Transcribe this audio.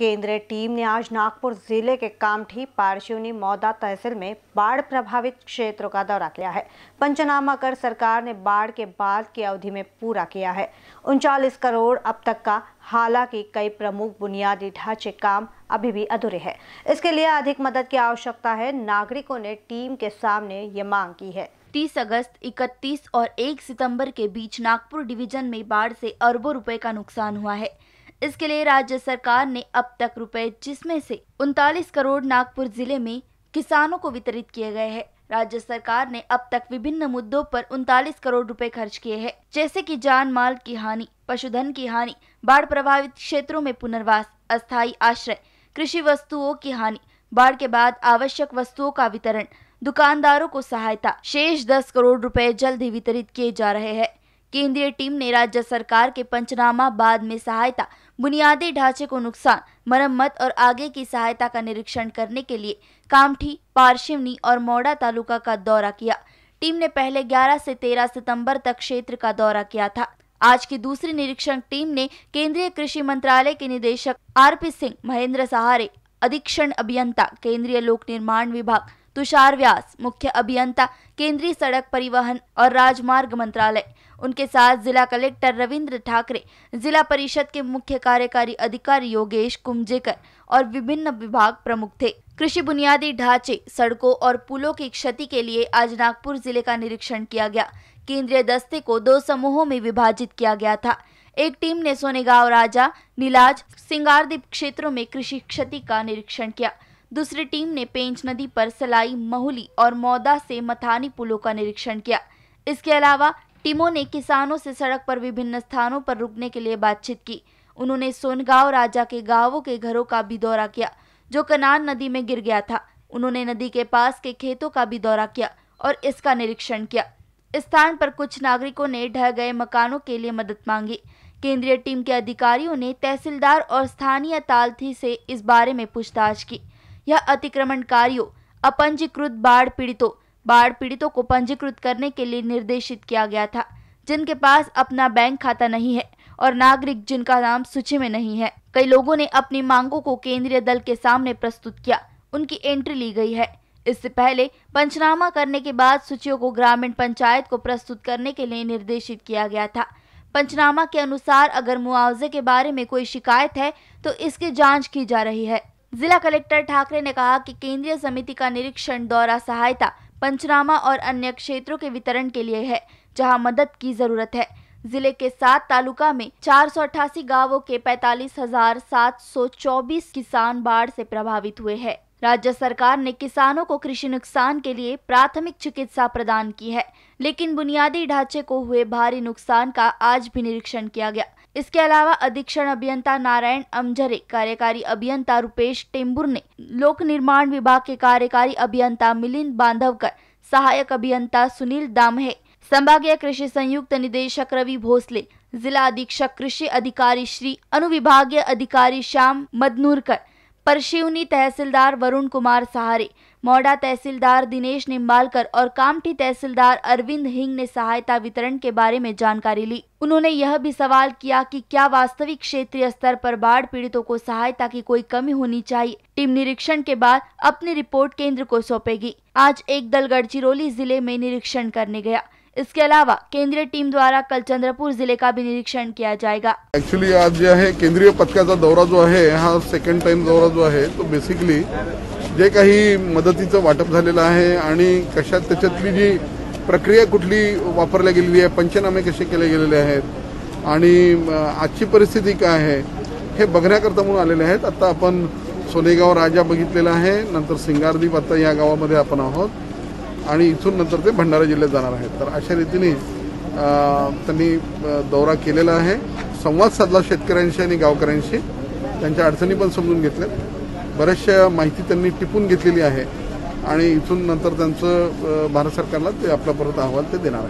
केंद्रीय टीम ने आज नागपुर जिले के कामठी पारशिवनी मौदा तहसील में बाढ़ प्रभावित क्षेत्रों का दौरा किया है पंचनामा कर सरकार ने बाढ़ के बाद की अवधि में पूरा किया है उनचालीस करोड़ अब तक का हालांकि कई प्रमुख बुनियादी ढांचे काम अभी भी अधूरे हैं इसके लिए अधिक मदद की आवश्यकता है नागरिकों ने टीम के सामने ये मांग की है 30 अगस्त 31 और 1 सितंबर के बीच नागपुर डिवीजन में बाढ़ से अरबों रुपए का नुकसान हुआ है इसके लिए राज्य सरकार ने अब तक रुपए जिसमें से उनतालीस करोड़ नागपुर जिले में किसानों को वितरित किए गए हैं राज्य सरकार ने अब तक विभिन्न मुद्दों पर उनतालीस करोड़ रुपए खर्च किए हैं जैसे कि जान माल की हानि पशुधन की हानि बाढ़ प्रभावित क्षेत्रों में पुनर्वास अस्थायी आश्रय कृषि वस्तुओं की हानि बाढ़ के बाद आवश्यक वस्तुओं का वितरण दुकानदारों को सहायता शेष दस करोड़ रुपए जल्द ही वितरित किए जा रहे हैं केंद्रीय टीम ने राज्य सरकार के पंचनामा बाद में सहायता बुनियादी ढांचे को नुकसान मरम्मत और आगे की सहायता का निरीक्षण करने के लिए कामठी पारशिवनी और मौड़ा तालुका का दौरा किया टीम ने पहले 11 से 13 सितंबर तक क्षेत्र का दौरा किया था आज की दूसरी निरीक्षण टीम ने केंद्रीय कृषि मंत्रालय के निदेशक आर पी सिंह महेंद्र सहारे अधीक्षण अभियंता केंद्रीय लोक निर्माण विभाग तुषार व्यास मुख्य अभियंता केंद्रीय सड़क परिवहन और राजमार्ग मंत्रालय उनके साथ जिला कलेक्टर रविंद्र ठाकरे जिला परिषद के मुख्य कार्यकारी अधिकारी योगेश कुमजेकर और विभिन्न विभाग प्रमुख थे कृषि बुनियादी ढांचे सड़कों और पुलों की क्षति के लिए आज नागपुर जिले का निरीक्षण किया गया केंद्रीय दस्ते को दो समूहों में विभाजित किया गया था एक टीम ने सोनेगांव राजा नीलाज सिंगारदीप क्षेत्रों में कृषि क्षति का निरीक्षण किया दूसरी टीम ने पेंच नदी पर सलाई महुली और मौदा से मथानी पुलों का निरीक्षण किया इसके अलावा टीमों ने किसानों से सड़क पर विभिन्न स्थानों पर रुकने के लिए बातचीत की उन्होंने सोनगांव राजा के गांवों के घरों का भी दौरा किया जो कनान नदी में गिर गया था उन्होंने नदी के पास के खेतों का भी दौरा किया और इसका निरीक्षण किया स्थान पर कुछ नागरिकों ने ढह गए मकानों के लिए मदद मांगी केंद्रीय टीम के अधिकारियों ने तहसीलदार और स्थानीय तालथी से इस बारे में पूछताछ की यह अतिक्रमणकारियों अपंजीकृत बाढ़ पीड़ितों बाढ़ पीड़ितों को पंजीकृत करने के लिए निर्देशित किया गया था जिनके पास अपना बैंक खाता नहीं है और नागरिक जिनका नाम सूची में नहीं है कई लोगों ने अपनी मांगों को केंद्रीय दल के सामने प्रस्तुत किया उनकी एंट्री ली गई है इससे पहले पंचनामा करने के बाद सूचियों को ग्रामीण पंचायत को प्रस्तुत करने के लिए निर्देशित किया गया था पंचनामा के अनुसार अगर मुआवजे के बारे में कोई शिकायत है तो इसकी जांच की जा रही है जिला कलेक्टर ठाकरे ने कहा कि केंद्रीय समिति का निरीक्षण दौरा सहायता पंचनामा और अन्य क्षेत्रों के वितरण के लिए है जहां मदद की जरूरत है जिले के सात तालुका में चार सौ अठासी गाँवों के पैतालीस हजार सात सौ चौबीस किसान बाढ़ से प्रभावित हुए हैं। राज्य सरकार ने किसानों को कृषि नुकसान के लिए प्राथमिक चिकित्सा प्रदान की है लेकिन बुनियादी ढांचे को हुए भारी नुकसान का आज भी निरीक्षण किया गया इसके अलावा अधीक्षण अभियंता नारायण अमझरे कार्यकारी अभियंता रूपेश टेम्बुर ने लोक निर्माण विभाग के कार्यकारी अभियंता मिलिंद बांधवकर सहायक अभियंता सुनील दामहे संभागीय कृषि संयुक्त निदेशक रवि भोसले जिला अधीक्षक कृषि अधिकारी श्री अनुविभागीय अधिकारी श्याम मदनूरकर परशिवनी तहसीलदार वरुण कुमार सहारे मौडा तहसीलदार दिनेश निम्बालकर और कामठी तहसीलदार अरविंद हिंग ने सहायता वितरण के बारे में जानकारी ली उन्होंने यह भी सवाल किया कि क्या वास्तविक क्षेत्रीय स्तर पर बाढ़ पीड़ितों को सहायता की कोई कमी होनी चाहिए टीम निरीक्षण के बाद अपनी रिपोर्ट केंद्र को सौंपेगी आज एक दल गढ़चिरौली जिले में निरीक्षण करने गया इसके अलावा केंद्रीय टीम द्वारा कल चंद्रपुर जिले का भी निरीक्षण किया जाएगा एक्चुअली आज जो है केंद्रीय पथका दौरा जो है यहाँ सेकंड टाइम दौरा जो है तो बेसिकली जे काही मदतीचं वाटप झालेलं आहे आणि कशात त्याच्यातली जी प्रक्रिया कुठली वापरल्या गेलेली आहे पंचनामे कसे केले गेलेले आहेत आणि आजची परिस्थिती काय आहे हे बघण्याकरता म्हणून आलेले आहेत आता आपण सोनेगाव राजा बघितलेला आहे नंतर सिंगारदीप आता या गावामध्ये आपण आहोत आणि इथून नंतर ते भंडारा जिल्ह्यात जाणार आहेत तर अशा रीतीने त्यांनी दौरा केलेला आहे संवाद साधला शेतकऱ्यांशी आणि गावकऱ्यांशी त्यांच्या अडचणी पण समजून घेतल्यात बऱ्याचशा माहिती त्यांनी टिपून घेतलेली आहे आणि इथून नंतर त्यांचं भारत सरकारला ते आपला परत अहवाल ते देणार आहे